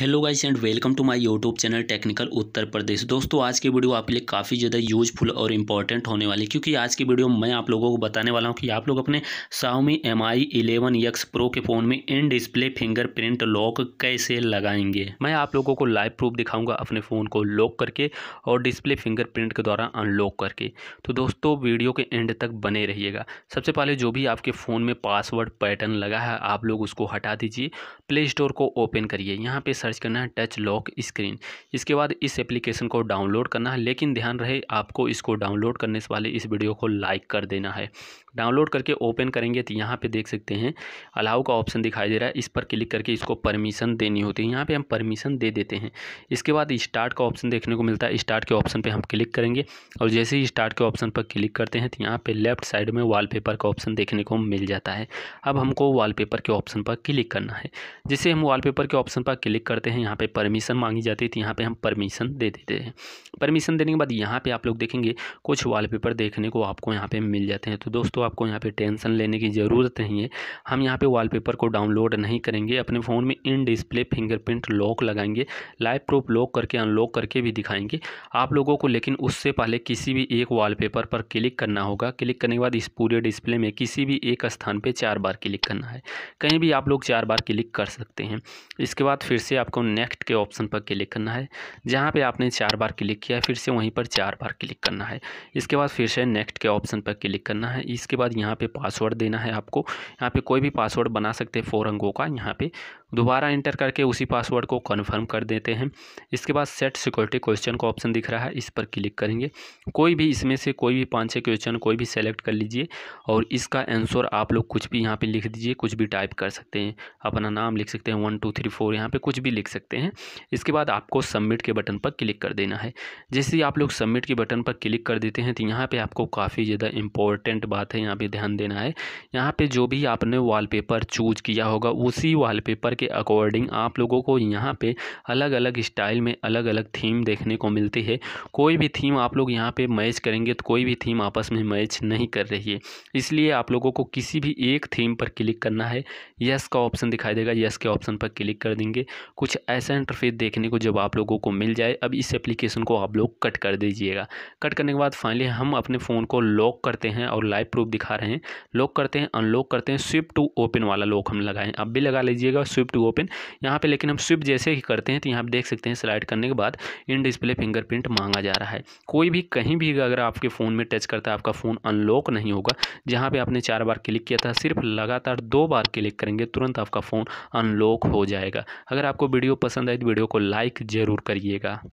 hello guys and welcome to my YouTube channel technical Uttar Pradesh दोस्तों आज की वीडियो आपके लिए काफ़ी ज़्यादा यूजफुल और इंपॉर्टेंट होने वाली क्योंकि आज की वीडियो मैं आप लोगों को बताने वाला हूं कि आप लोग अपने M I eleven X pro के फ़ोन में इन डिस्प्ले फिंगरप्रिंट लॉक कैसे लगाएंगे मैं आप लोगों को लाइव प्रूफ दिखाऊँगा अपने फ़ोन को लॉक करके और डिस्प्ले फिंगरप्रिंट के द्वारा अनलॉक करके तो दोस्तों वीडियो के एंड तक बने रहिएगा सबसे पहले जो भी आपके फ़ोन में पासवर्ड पैटर्न लगा है आप लोग उसको हटा दीजिए प्ले स्टोर को ओपन करिए यहाँ पर सर्च करना है टच लॉक स्क्रीन इसके बाद इस एप्लीकेशन को डाउनलोड करना है लेकिन ध्यान रहे आपको इसको डाउनलोड करने से पहले इस वीडियो को लाइक कर देना है डाउनलोड करके ओपन करेंगे तो यहाँ पे देख सकते हैं अलाउ का ऑप्शन दिखाई दे रहा है इस पर क्लिक करके इसको परमिशन देनी होती है यहाँ पे हम परमिशन दे देते हैं इसके बाद स्टार्ट का ऑप्शन देखने को मिलता है स्टार्ट के ऑप्शन पे हम क्लिक करेंगे और जैसे ही स्टार्ट के ऑप्शन पर क्लिक करते हैं तो यहाँ पर लेफ्ट साइड में वॉलपेपर का ऑप्शन देखने को मिल जाता है अब हमको वॉलपेपर के ऑप्शन पर क्लिक करना है जिसे हम वॉलपेपर के ऑप्शन पर क्लिक कर करते हैं यहाँ पे परमिशन मांगी जाती थी तो यहाँ पे हम परमिशन दे देते हैं परमिशन देने के बाद यहाँ पे आप लोग देखेंगे कुछ वॉलपेपर देखने को आपको यहाँ पे मिल जाते हैं तो दोस्तों आपको यहाँ पे टेंशन लेने की ज़रूरत नहीं है हम यहाँ पे वॉलपेपर को डाउनलोड नहीं करेंगे अपने फ़ोन में इन डिस्प्ले फिंगरप्रिंट लॉक लगाएंगे लाइव प्रूफ लॉक करके अनलॉक करके भी दिखाएंगे आप लोगों को लेकिन उससे पहले किसी भी एक वाल पर क्लिक करना होगा क्लिक करने के बाद इस पूरे डिस्प्ले में किसी भी एक स्थान पर चार बार क्लिक करना है कहीं भी आप लोग चार बार क्लिक कर सकते हैं इसके बाद फिर से आप आपको नेक्स्ट के ऑप्शन पर क्लिक करना है जहाँ पे आपने चार बार क्लिक किया है फिर से वहीं पर चार बार क्लिक करना है इसके बाद फिर से नेक्स्ट के ऑप्शन पर क्लिक करना है इसके बाद यहाँ पे पासवर्ड देना है आपको यहाँ पे कोई भी पासवर्ड बना सकते हैं फोर अंगों का यहाँ पे दोबारा इंटर करके उसी पासवर्ड को कन्फर्म कर देते हैं इसके बाद सेट सिक्योरिटी क्वेश्चन का ऑप्शन दिख रहा है इस पर क्लिक करेंगे कोई भी इसमें से कोई भी पाँच छः क्वेश्चन कोई भी सेलेक्ट कर लीजिए और इसका आंसर आप लोग कुछ भी यहाँ पर लिख दीजिए कुछ भी टाइप कर सकते हैं अपना नाम लिख सकते हैं वन टू थ्री फोर यहाँ पर कुछ भी लिख सकते हैं इसके बाद आपको सबमिट के बटन पर क्लिक कर देना है जैसे ही आप लोग सबमिट के बटन पर क्लिक कर देते हैं तो यहाँ पर आपको काफ़ी ज़्यादा इंपॉर्टेंट बात है यहाँ पर ध्यान देना है यहाँ पर जो भी आपने वाल चूज किया होगा उसी वाल के के अकॉर्डिंग आप लोगों को यहाँ पे अलग अलग स्टाइल में अलग अलग थीम देखने को मिलती है कोई भी थीम आप लोग यहाँ पे मैच करेंगे तो कोई भी थीम आपस में मैच नहीं कर रही है इसलिए आप लोगों को किसी भी एक थीम पर क्लिक करना है यस का ऑप्शन दिखाई देगा यस के ऑप्शन पर क्लिक कर देंगे कुछ ऐसा इंटरफेस देखने को जब आप लोगों को मिल जाए अब इस एप्लीकेशन को आप लोग कट कर दीजिएगा कट करने के बाद फाइनली हम अपने फ़ोन को लॉक करते हैं और लाइव प्रूफ दिखा रहे हैं लॉक करते हैं अनलॉक करते हैं स्विप टू ओपन वाला लॉक हम लगाएं आप भी लगा लीजिएगा स्विप स्विप टू ओपन यहाँ पे लेकिन हम स्विप जैसे ही करते हैं तो यहाँ पर देख सकते हैं स्लाइड करने के बाद इन डिस्प्ले फिंगरप्रिंट मांगा जा रहा है कोई भी कहीं भी अगर आपके फ़ोन में टच करता है आपका फ़ोन अनलॉक नहीं होगा जहाँ पर आपने चार बार क्लिक किया था सिर्फ लगातार दो बार क्लिक करेंगे तुरंत आपका फ़ोन अनलॉक हो जाएगा अगर आपको वीडियो पसंद आए तो वीडियो को लाइक ज़रूर करिएगा